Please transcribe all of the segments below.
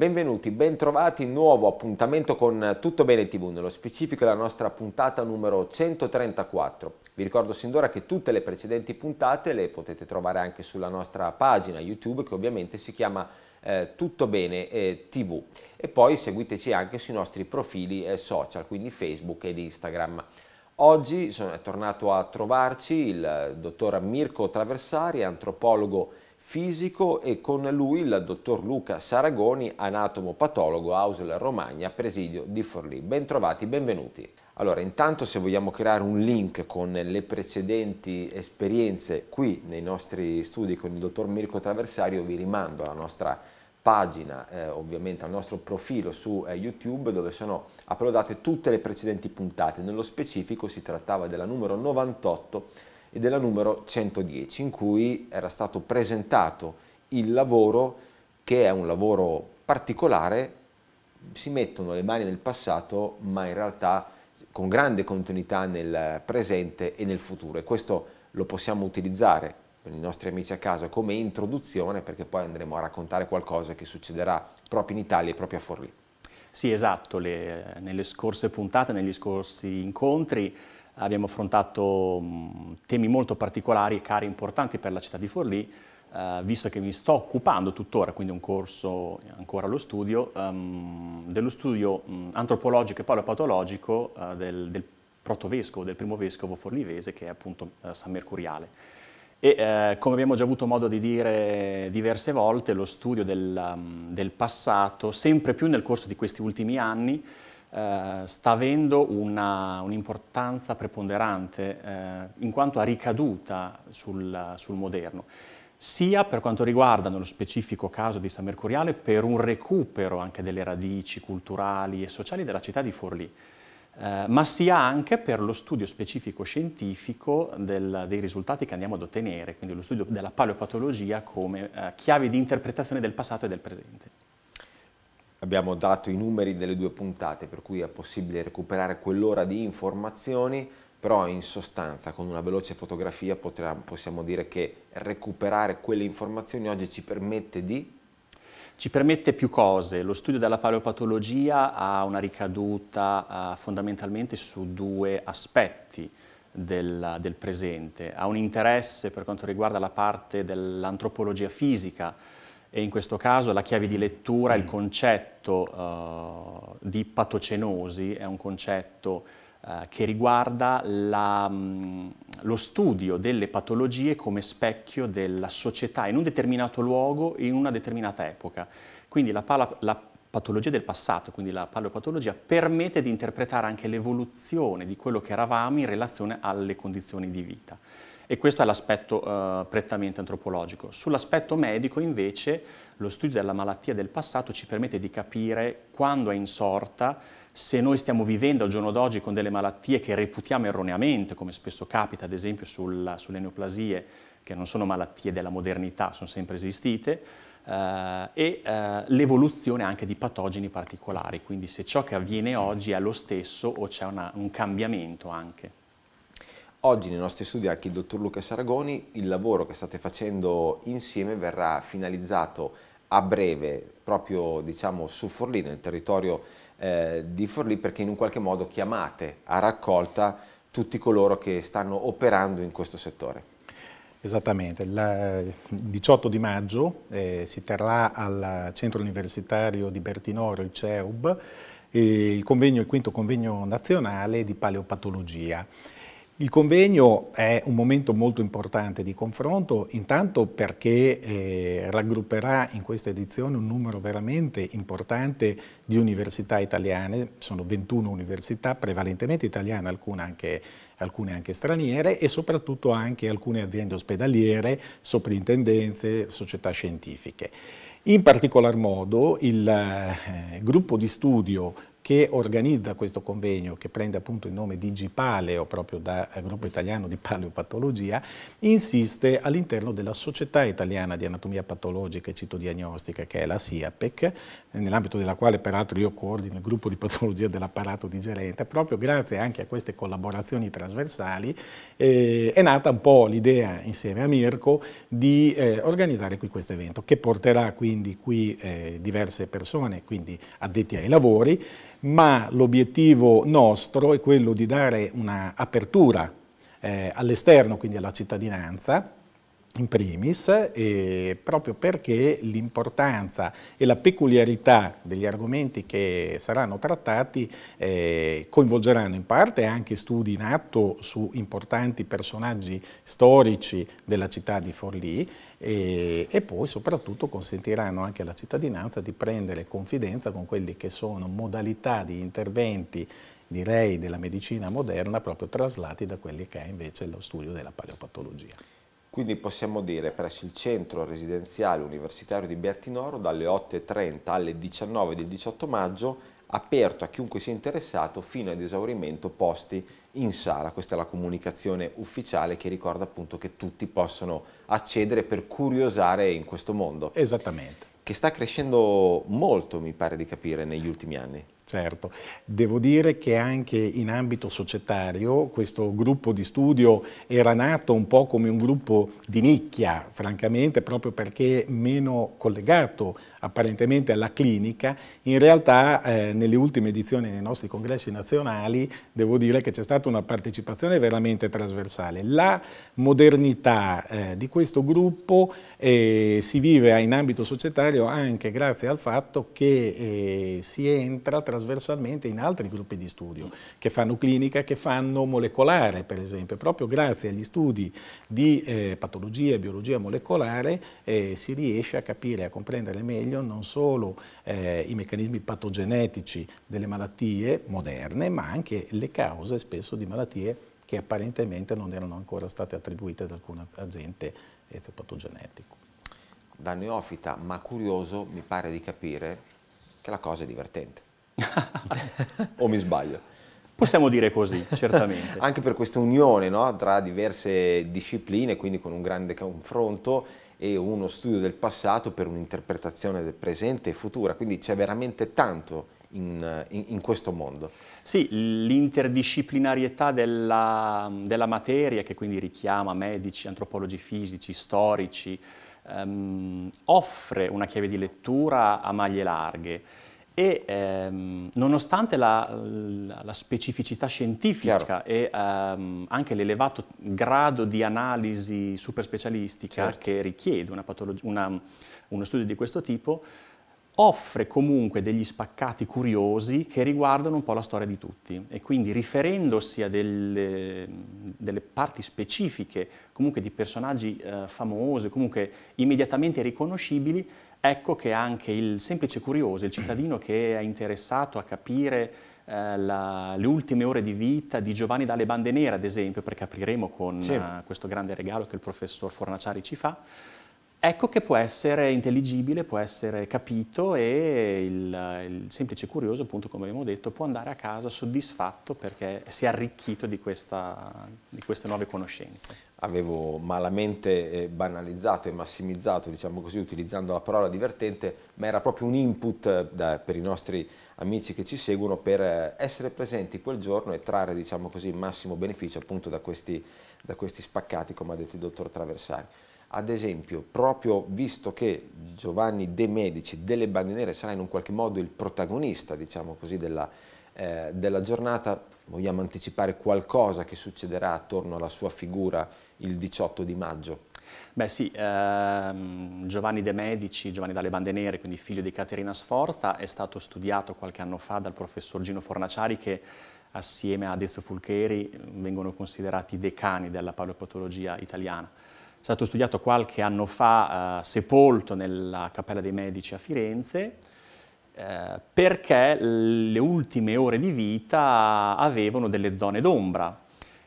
Benvenuti, bentrovati, nuovo appuntamento con Tutto Bene TV, nello specifico la nostra puntata numero 134. Vi ricordo sin d'ora che tutte le precedenti puntate le potete trovare anche sulla nostra pagina YouTube che ovviamente si chiama eh, Tutto Bene eh, TV e poi seguiteci anche sui nostri profili eh, social, quindi Facebook ed Instagram. Oggi sono, è tornato a trovarci il dottor Mirko Traversari, antropologo fisico e con lui il dottor Luca Saragoni, anatomo patologo Ausel Romagna, presidio di Forlì. Bentrovati, benvenuti. Allora, intanto se vogliamo creare un link con le precedenti esperienze qui nei nostri studi con il dottor Mirko Traversario, vi rimando alla nostra pagina, eh, ovviamente al nostro profilo su eh, YouTube dove sono uploadate tutte le precedenti puntate. Nello specifico si trattava della numero 98 e della numero 110 in cui era stato presentato il lavoro che è un lavoro particolare, si mettono le mani nel passato ma in realtà con grande continuità nel presente e nel futuro e questo lo possiamo utilizzare con i nostri amici a casa come introduzione perché poi andremo a raccontare qualcosa che succederà proprio in Italia e proprio a Forlì. Sì, esatto, le, nelle scorse puntate, negli scorsi incontri abbiamo affrontato temi molto particolari e cari importanti per la città di Forlì, eh, visto che mi sto occupando tuttora, quindi un corso ancora allo studio, ehm, dello studio antropologico e paleopatologico eh, del, del protovescovo, del primo vescovo forlivese, che è appunto eh, San Mercuriale. E eh, come abbiamo già avuto modo di dire diverse volte, lo studio del, um, del passato, sempre più nel corso di questi ultimi anni, eh, sta avendo un'importanza un preponderante eh, in quanto a ricaduta sul, sul moderno sia per quanto riguarda, nello specifico caso di San Mercuriale, per un recupero anche delle radici culturali e sociali della città di Forlì, eh, ma sia anche per lo studio specifico scientifico del, dei risultati che andiamo ad ottenere, quindi lo studio della paleopatologia come eh, chiave di interpretazione del passato e del presente. Abbiamo dato i numeri delle due puntate per cui è possibile recuperare quell'ora di informazioni, però in sostanza con una veloce fotografia potremmo, possiamo dire che recuperare quelle informazioni oggi ci permette di ci permette più cose. Lo studio della paleopatologia ha una ricaduta uh, fondamentalmente su due aspetti del, del presente. Ha un interesse per quanto riguarda la parte dell'antropologia fisica, e in questo caso la chiave di lettura, il concetto uh, di patocenosi è un concetto uh, che riguarda la, um, lo studio delle patologie come specchio della società in un determinato luogo, in una determinata epoca. Quindi la, pala, la patologia del passato, quindi la paleopatologia, permette di interpretare anche l'evoluzione di quello che eravamo in relazione alle condizioni di vita. E questo è l'aspetto eh, prettamente antropologico. Sull'aspetto medico invece lo studio della malattia del passato ci permette di capire quando è insorta, se noi stiamo vivendo al giorno d'oggi con delle malattie che reputiamo erroneamente, come spesso capita ad esempio sulla, sulle neoplasie, che non sono malattie della modernità, sono sempre esistite, eh, e eh, l'evoluzione anche di patogeni particolari, quindi se ciò che avviene oggi è lo stesso o c'è un cambiamento anche. Oggi nei nostri studi anche il dottor Luca Saragoni, il lavoro che state facendo insieme verrà finalizzato a breve proprio diciamo su Forlì, nel territorio eh, di Forlì, perché in un qualche modo chiamate a raccolta tutti coloro che stanno operando in questo settore. Esattamente, il 18 eh, di maggio eh, si terrà al Centro Universitario di Bertinoro, il CEUB, eh, il, convegno, il quinto convegno nazionale di paleopatologia. Il convegno è un momento molto importante di confronto, intanto perché eh, raggrupperà in questa edizione un numero veramente importante di università italiane, sono 21 università prevalentemente italiane, alcune anche, alcune anche straniere e soprattutto anche alcune aziende ospedaliere, soprintendenze, società scientifiche. In particolar modo il eh, gruppo di studio che organizza questo convegno, che prende appunto il nome di Gipaleo, proprio da eh, gruppo italiano di paleopatologia, insiste all'interno della Società Italiana di Anatomia Patologica e Citodiagnostica, che è la SIAPEC, nell'ambito della quale peraltro io coordino il gruppo di patologia dell'apparato digerente, proprio grazie anche a queste collaborazioni trasversali eh, è nata un po' l'idea insieme a Mirko di eh, organizzare qui questo evento, che porterà quindi qui eh, diverse persone, quindi addetti ai lavori, ma l'obiettivo nostro è quello di dare un'apertura eh, all'esterno, quindi alla cittadinanza, in primis, eh, proprio perché l'importanza e la peculiarità degli argomenti che saranno trattati eh, coinvolgeranno in parte anche studi in atto su importanti personaggi storici della città di Forlì e, e, poi soprattutto consentiranno anche alla cittadinanza di prendere confidenza con quelli che sono modalità di interventi direi della medicina moderna proprio traslati da quelli che è invece lo studio della paleopatologia. Quindi possiamo dire presso il centro residenziale universitario di Bertinoro dalle 8.30 alle 19 del 18 maggio aperto a chiunque sia interessato fino ad esaurimento posti in sala. Questa è la comunicazione ufficiale che ricorda appunto che tutti possono accedere per curiosare in questo mondo. Esattamente. Che sta crescendo molto, mi pare di capire, negli ultimi anni. Certo, devo dire che anche in ambito societario questo gruppo di studio era nato un po' come un gruppo di nicchia, francamente, proprio perché meno collegato apparentemente alla clinica. In realtà eh, nelle ultime edizioni dei nostri congressi nazionali devo dire che c'è stata una partecipazione veramente trasversale. La modernità eh, di questo gruppo eh, si vive in ambito societario anche grazie al fatto che eh, si entra trasversalmente trasversalmente in altri gruppi di studio che fanno clinica, che fanno molecolare per esempio. Proprio grazie agli studi di eh, patologia e biologia molecolare eh, si riesce a capire, e a comprendere meglio non solo eh, i meccanismi patogenetici delle malattie moderne, ma anche le cause spesso di malattie che apparentemente non erano ancora state attribuite ad alcun agente etiopatogenetico. Da neofita ma curioso mi pare di capire che la cosa è divertente o mi sbaglio? Possiamo dire così, certamente. Anche per questa unione no? tra diverse discipline, quindi con un grande confronto e uno studio del passato per un'interpretazione del presente e futura, quindi c'è veramente tanto in, in, in, questo mondo. Sì, l'interdisciplinarietà della, della, materia, che quindi richiama medici, antropologi fisici, storici, ehm, offre una chiave di lettura a maglie larghe. E ehm, nonostante la, la, specificità scientifica Chiaro. e ehm, anche l'elevato grado di analisi superspecialistica certo. che richiede una una, uno studio di questo tipo, offre comunque degli spaccati curiosi che riguardano un po' la storia di tutti e quindi riferendosi a delle, delle parti specifiche, comunque di personaggi eh, famosi, comunque immediatamente riconoscibili, Ecco che anche il semplice curioso, il cittadino che è interessato a capire eh, la, le ultime ore di vita di Giovanni dalle Bande Nere, ad esempio, perché apriremo con sì. uh, questo grande regalo che il professor Fornaciari ci fa, ecco che può essere intelligibile, può essere capito e il, il, semplice curioso, appunto come abbiamo detto, può andare a casa soddisfatto perché si è arricchito di, questa, di queste nuove conoscenze. Avevo malamente eh, banalizzato e massimizzato, diciamo così, utilizzando la parola divertente, ma era proprio un input eh, da, per i nostri amici che ci seguono per eh, essere presenti quel giorno e trarre, diciamo così, il massimo beneficio appunto da questi, da questi spaccati, come ha detto il dottor Traversari. Ad esempio, proprio visto che Giovanni De Medici delle Bande Nere sarà in un qualche modo il protagonista, diciamo così, della, eh, della giornata, vogliamo anticipare qualcosa che succederà attorno alla sua figura il 18 di maggio? Beh sì, ehm, Giovanni De Medici, Giovanni dalle Bande Nere, quindi figlio di Caterina Sforza, è stato studiato qualche anno fa dal professor Gino Fornaciari che assieme a Dezio Fulcheri vengono considerati decani della paleopatologia italiana è stato studiato qualche anno fa, eh, sepolto nella Cappella dei Medici a Firenze, eh, perché le ultime ore di vita avevano delle zone d'ombra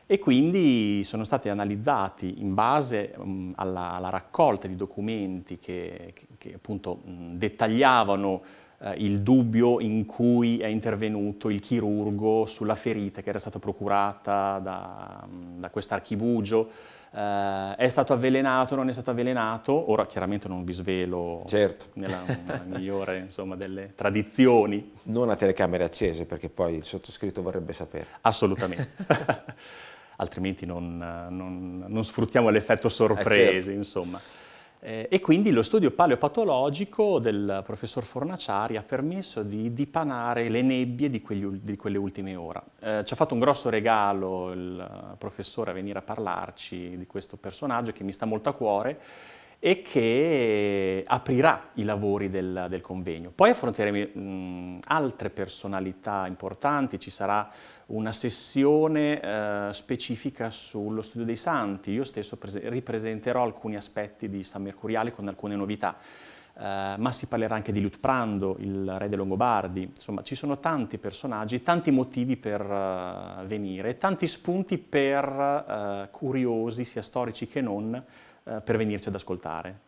e quindi sono stati analizzati in base mh, mm, alla, alla, raccolta di documenti che, che, che appunto mh, mm, dettagliavano eh, il dubbio in cui è intervenuto il chirurgo sulla ferita che era stata procurata da, mm, da questo archivugio, eh, è stato avvelenato, non è stato avvelenato, ora chiaramente non vi svelo certo. nella migliore insomma, delle tradizioni. Non a telecamere accese perché poi il sottoscritto vorrebbe sapere. Assolutamente, altrimenti non, non, non sfruttiamo l'effetto eh, certo. sorprese, certo. insomma. Eh, e quindi lo studio paleopatologico del professor Fornaciari ha permesso di dipanare le nebbie di, quegli, di quelle ultime ore. Eh, ci ha fatto un grosso regalo il professore a venire a parlarci di questo personaggio che mi sta molto a cuore e che aprirà i lavori del, del convegno. Poi affronteremo mh, altre personalità importanti, ci sarà una sessione eh, specifica sullo studio dei santi, io stesso ripresenterò alcuni aspetti di San Mercuriale con alcune novità. Eh, ma si parlerà anche di Lutprando, il re dei Longobardi, insomma ci sono tanti personaggi, tanti motivi per uh, venire, tanti spunti per uh, curiosi, sia storici che non, uh, per venirci ad ascoltare.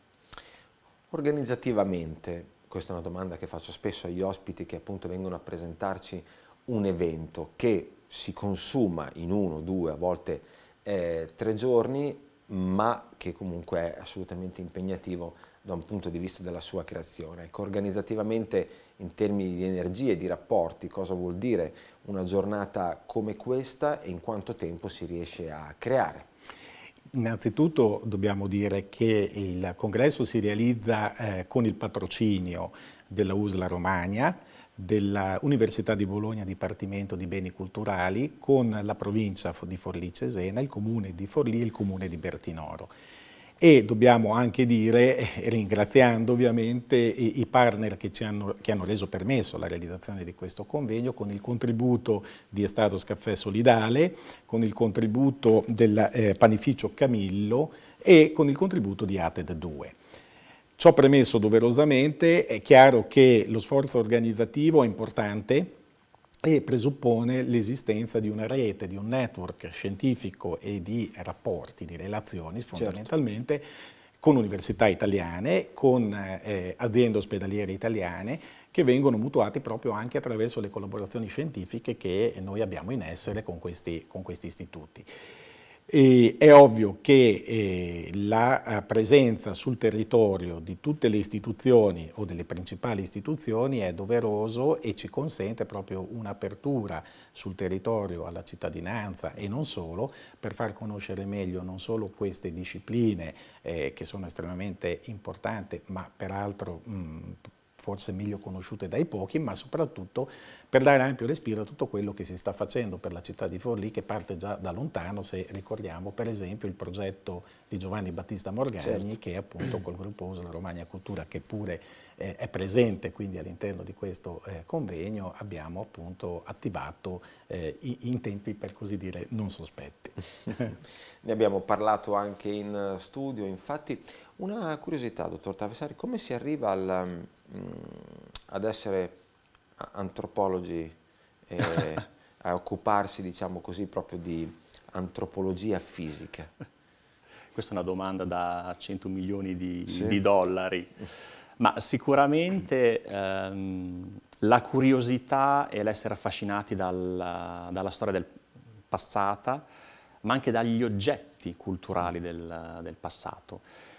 Organizzativamente, questa è una domanda che faccio spesso agli ospiti che appunto vengono a presentarci un evento che si consuma in uno, due, a volte eh, tre giorni, ma che comunque è assolutamente impegnativo da un punto di vista della sua creazione. Ecco, organizzativamente in termini di energie, di rapporti, cosa vuol dire una giornata come questa e in quanto tempo si riesce a creare? Innanzitutto dobbiamo dire che il congresso si realizza eh, con il patrocinio della USLA Romagna, dell'Università di Bologna Dipartimento di Beni Culturali, con la provincia di Forlì Cesena, il comune di Forlì e il comune di Bertinoro e dobbiamo anche dire, eh, ringraziando ovviamente i, partner che, hanno, che hanno reso permesso la realizzazione di questo convegno, con il contributo di Estados Caffè Solidale, con il contributo del eh, panificio Camillo e con il contributo di ATED 2. Ciò premesso doverosamente è chiaro che lo sforzo organizzativo è importante, e presuppone l'esistenza di una rete, di un network scientifico e di rapporti, di relazioni certo. fondamentalmente certo. con università italiane, con eh, aziende ospedaliere italiane che vengono mutuate proprio anche attraverso le collaborazioni scientifiche che noi abbiamo in essere con questi, con questi istituti. E è ovvio che eh, la eh, presenza sul territorio di tutte le istituzioni o delle principali istituzioni è doveroso e ci consente proprio un'apertura sul territorio alla cittadinanza e non solo per far conoscere meglio non solo queste discipline eh, che sono estremamente importanti ma peraltro mh, forse meglio conosciute dai pochi, ma soprattutto per dare ampio respiro a tutto quello che si sta facendo per la città di Forlì, che parte già da lontano, se ricordiamo per esempio il progetto di Giovanni Battista Morgagni, certo. che appunto col gruppo Usola Romagna Cultura, che pure eh, è presente quindi all'interno di questo eh, convegno, abbiamo appunto attivato eh, in tempi per così dire non sospetti. ne abbiamo parlato anche in studio, infatti una curiosità, dottor Tavessari, come si arriva al, mm, ad essere antropologi e a occuparsi, diciamo così, proprio di antropologia fisica? Questa è una domanda da 100 milioni di, sì. di dollari, ma sicuramente ehm, la curiosità e l'essere affascinati dalla, dalla storia del passato, ma anche dagli oggetti culturali del, del passato.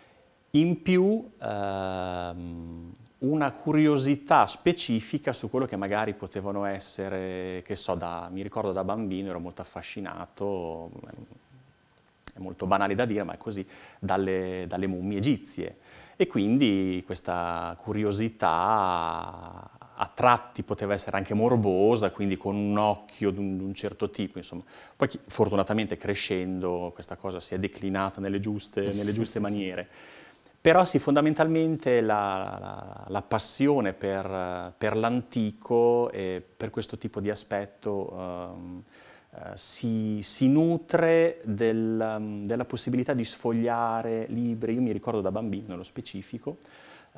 In più ehm, una curiosità specifica su quello che magari potevano essere, che so, da, mi ricordo da bambino ero molto affascinato, mm, è molto banale da dire, ma è così, dalle, dalle mummie egizie. E quindi questa curiosità a tratti poteva essere anche morbosa, quindi con un occhio di un, certo tipo, insomma. Poi fortunatamente crescendo questa cosa si è declinata nelle giuste, nelle giuste maniere. Però sì, fondamentalmente la, la, la passione per, per l'antico e per questo tipo di aspetto um, uh, si, si, nutre del, um, della possibilità di sfogliare libri. Io mi ricordo da bambino, nello specifico,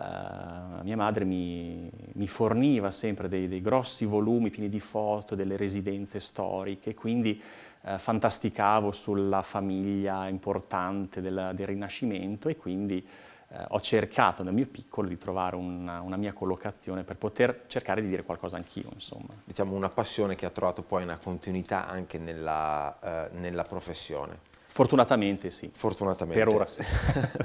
Uh, mia madre mi, mi forniva sempre dei, dei, grossi volumi pieni di foto delle residenze storiche, quindi eh, fantasticavo sulla famiglia importante del, del Rinascimento e quindi eh, ho cercato nel mio piccolo di trovare una, una, mia collocazione per poter cercare di dire qualcosa anch'io, insomma. Diciamo una passione che ha trovato poi una continuità anche nella, eh, nella professione. Fortunatamente sì. Fortunatamente. Per ora sì.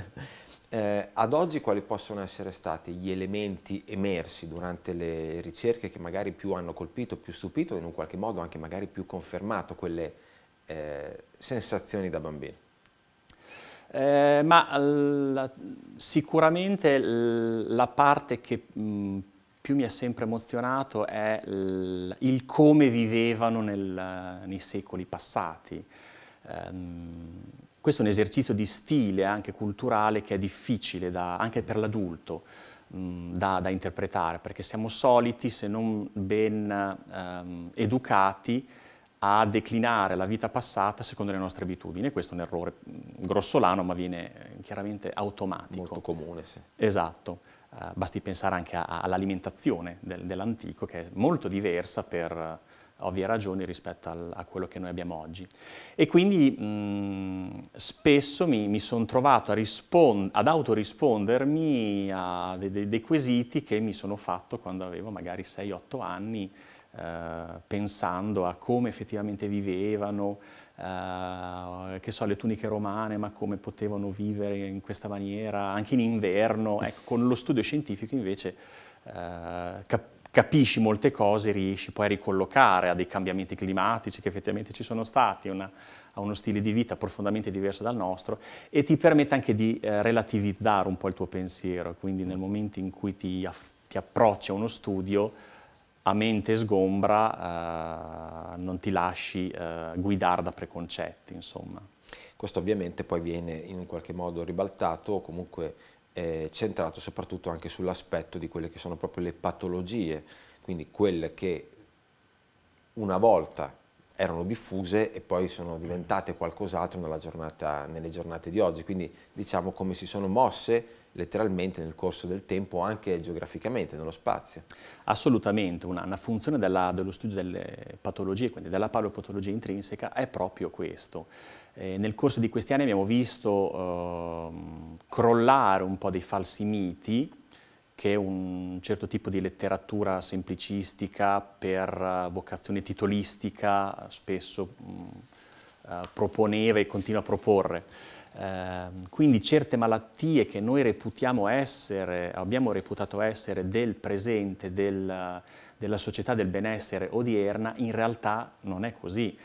eh, ad oggi quali possono essere stati gli elementi emersi durante le ricerche che magari più hanno colpito, più stupito e in un qualche modo anche magari più confermato quelle eh, sensazioni da bambino? Eh, ma la, sicuramente la parte che mh, mm, più mi ha sempre emozionato è il, il come vivevano nel, nei secoli passati. Um, questo è un esercizio di stile anche culturale che è difficile da, anche per l'adulto um, da, da, interpretare perché siamo soliti, se non ben um, educati, a declinare la vita passata secondo le nostre abitudini. Questo è un errore mm, grossolano, ma viene eh, chiaramente automatico. Molto comune, sì. Esatto. Uh, basti pensare anche all'alimentazione del, dell'antico, che è molto diversa per eh, ovvie ragioni rispetto al, a quello che noi abbiamo oggi. E quindi mh, mm, spesso mi, mi sono trovato ad autorispondermi a dei, dei quesiti che mi sono fatto quando avevo magari 6-8 anni, eh, pensando a come effettivamente vivevano, eh, che so, le tuniche romane, ma come potevano vivere in questa maniera, anche in inverno. Ecco, con lo studio scientifico invece eh, cap capisci molte cose, riesci poi a ricollocare a dei cambiamenti climatici che effettivamente ci sono stati, una, a uno stile di vita profondamente diverso dal nostro e ti permette anche di eh, relativizzare un po' il tuo pensiero, quindi nel momento in cui ti, ti approcci a uno studio a mente sgombra eh, non ti lasci eh, guidare da preconcetti, insomma. Questo ovviamente poi viene in un qualche modo ribaltato o comunque eh, centrato soprattutto anche sull'aspetto di quelle che sono proprio le patologie, quindi quelle che una volta erano diffuse e poi sono diventate qualcos'altro nelle giornate di oggi, quindi diciamo come si sono mosse letteralmente nel corso del tempo anche geograficamente, nello spazio. Assolutamente, una, una funzione della, dello studio delle patologie, quindi della paleopatologia intrinseca, è proprio questo. Eh, nel corso di questi anni abbiamo visto eh, crollare un po' dei falsi miti, che è un certo tipo di letteratura semplicistica per eh, vocazione titolistica spesso mh, mm, eh, proponeva e continua a proporre. Eh, quindi certe malattie che noi reputiamo essere, abbiamo reputato essere del presente, del, della società del benessere odierna, in realtà non è così.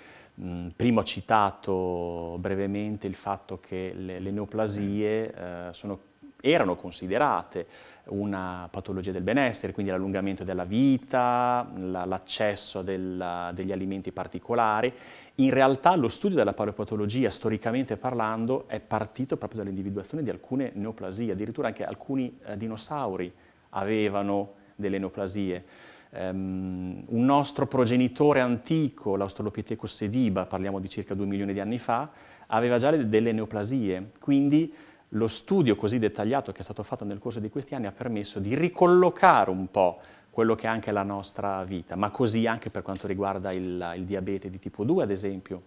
Mm, prima ho citato brevemente il fatto che le, le neoplasie eh, sono erano considerate una patologia del benessere, quindi l'allungamento della vita, l'accesso degli alimenti particolari. In realtà lo studio della paleopatologia, storicamente parlando, è partito proprio dall'individuazione di alcune neoplasie, addirittura anche alcuni eh, dinosauri avevano delle neoplasie. Um, un nostro progenitore antico, l'Australopithecus sediba, parliamo di circa 2 milioni di anni fa, aveva già delle neoplasie, quindi lo studio così dettagliato che è stato fatto nel corso di questi anni ha permesso di ricollocare un po' quello che è anche la nostra vita, ma così anche per quanto riguarda il, il diabete di tipo 2, ad esempio,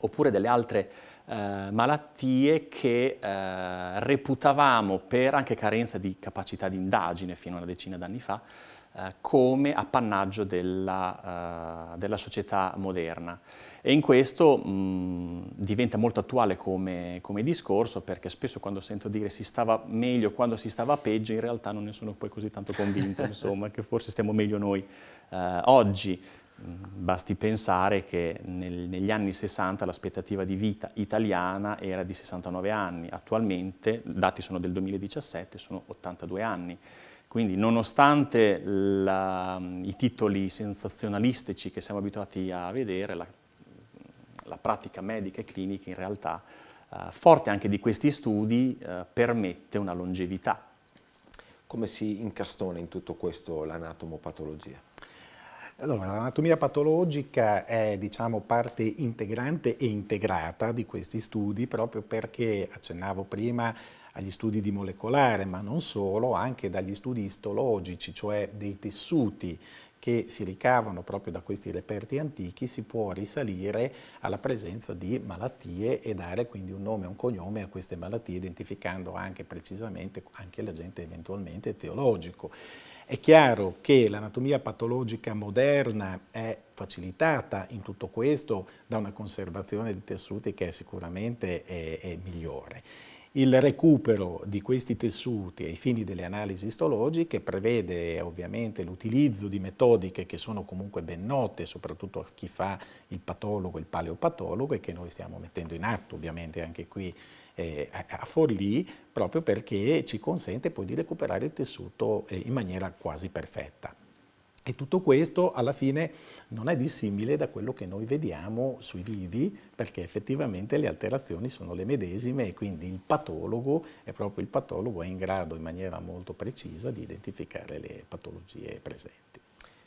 oppure delle altre eh, malattie che eh, reputavamo per anche carenza di capacità di indagine fino a una decina d'anni fa, eh, come appannaggio della, eh, della, società moderna. E in questo mh, diventa molto attuale come, come, discorso, perché spesso quando sento dire si stava meglio quando si stava peggio, in realtà non ne sono poi così tanto convinto, insomma, che forse stiamo meglio noi eh, oggi. Basti pensare che nel, negli anni 60 l'aspettativa di vita italiana era di 69 anni, attualmente, dati sono del 2017, sono 82 anni. Quindi nonostante la, i titoli sensazionalistici che siamo abituati a vedere, la, la pratica medica e clinica in realtà, eh, forte anche di questi studi, eh, permette una longevità. Come si incastona in tutto questo l'anatomopatologia? Allora, l'anatomia patologica è diciamo, parte integrante e integrata di questi studi proprio perché, accennavo prima, agli studi di molecolare, ma non solo, anche dagli studi istologici, cioè dei tessuti che si ricavano proprio da questi reperti antichi, si può risalire alla presenza di malattie e dare quindi un nome e un cognome a queste malattie, identificando anche precisamente anche l'agente eventualmente teologico. È chiaro che l'anatomia patologica moderna è facilitata in tutto questo da una conservazione di tessuti che è sicuramente è, eh, è migliore. Il recupero di questi tessuti ai fini delle analisi istologiche prevede ovviamente l'utilizzo di metodiche che sono comunque ben note, soprattutto a chi fa il patologo, il paleopatologo e che noi stiamo mettendo in atto ovviamente anche qui eh, a Forlì, proprio perché ci consente poi di recuperare il tessuto eh, in maniera quasi perfetta. E tutto questo alla fine non è dissimile da quello che noi vediamo sui vivi, perché effettivamente le alterazioni sono le medesime e quindi il patologo è proprio il patologo, è in grado in maniera molto precisa di identificare le patologie presenti.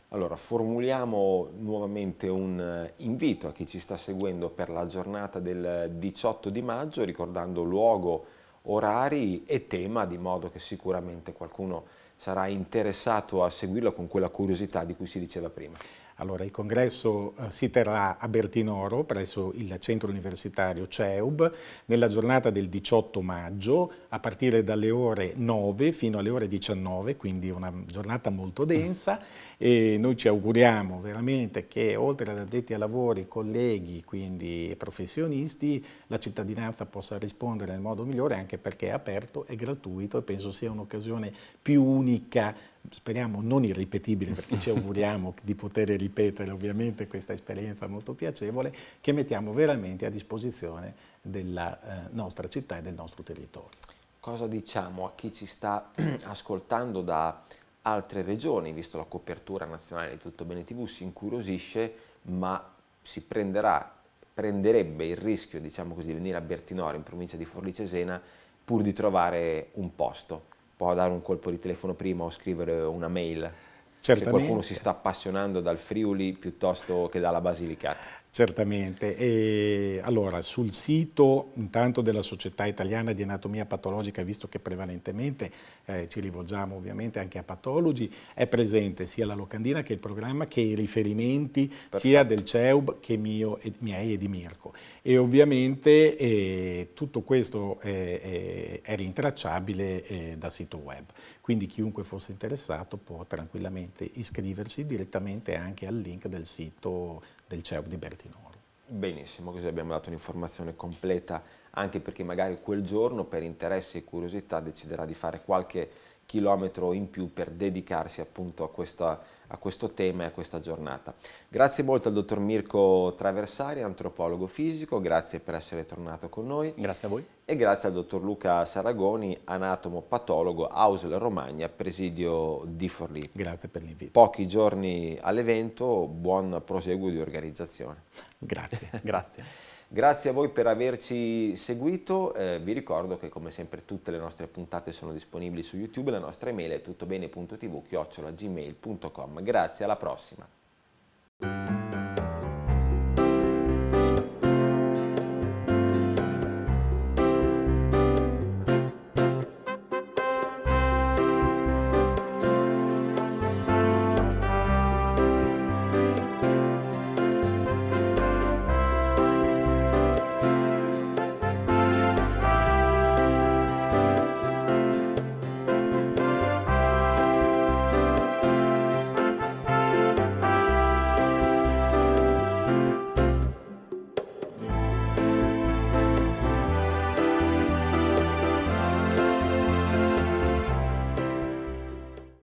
Allora, formuliamo nuovamente un eh, invito a chi ci sta seguendo per la giornata del 18 di maggio, ricordando luogo orari e tema, di modo che sicuramente qualcuno sarà interessato a seguirlo con quella curiosità di cui si diceva prima. Allora, il congresso eh, si terrà a Bertinoro presso il centro universitario CEUB nella giornata del 18 maggio a partire dalle ore 9 fino alle ore 19, quindi una giornata molto densa e noi ci auguriamo veramente che oltre ad addetti ai lavori, colleghi, quindi professionisti, la cittadinanza possa rispondere nel modo migliore anche perché è aperto, è gratuito e penso sia un'occasione più unica speriamo non irripetibile, perché ci auguriamo di poter ripetere ovviamente questa esperienza molto piacevole, che mettiamo veramente a disposizione della eh, nostra città e del nostro territorio. Cosa diciamo a chi ci sta ascoltando da altre regioni, visto la copertura nazionale di Tutto Bene TV, si incuriosisce, ma si prenderà, prenderebbe il rischio, diciamo così, di venire a Bertinoro, in provincia di Forlì Cesena, pur di trovare un posto? può dare un colpo di telefono prima o scrivere una mail. Certamente. Se qualcuno si sta appassionando dal Friuli piuttosto che dalla Basilicata. Certamente. E allora, sul sito intanto della Società Italiana di Anatomia Patologica, visto che prevalentemente eh, ci rivolgiamo ovviamente anche a patologi, è presente sia la locandina che il programma che i riferimenti Perfetto. sia del CEUB che mio, e, miei e di Mirko. E ovviamente eh, tutto questo eh, eh è rintracciabile eh, da sito web. Quindi chiunque fosse interessato può tranquillamente iscriversi direttamente anche al link del sito del CEUB di Bertinoro. Benissimo, così abbiamo dato un'informazione completa anche perché magari quel giorno per interesse e curiosità deciderà di fare qualche chilometro in più per dedicarsi appunto a, questa, a questo tema e a questa giornata. Grazie molto al dottor Mirko Traversari, antropologo fisico, grazie per essere tornato con noi. Grazie a voi. E grazie al dottor Luca Saragoni, anatomo patologo, Ausel Romagna, presidio di Forlì. Grazie per l'invito. Pochi giorni all'evento, buon proseguo di organizzazione. Grazie, grazie. Grazie a voi per averci seguito, eh, vi ricordo che come sempre tutte le nostre puntate sono disponibili su YouTube, la nostra email è tuttobene.tv chiocciolagmail.com. Grazie, alla prossima!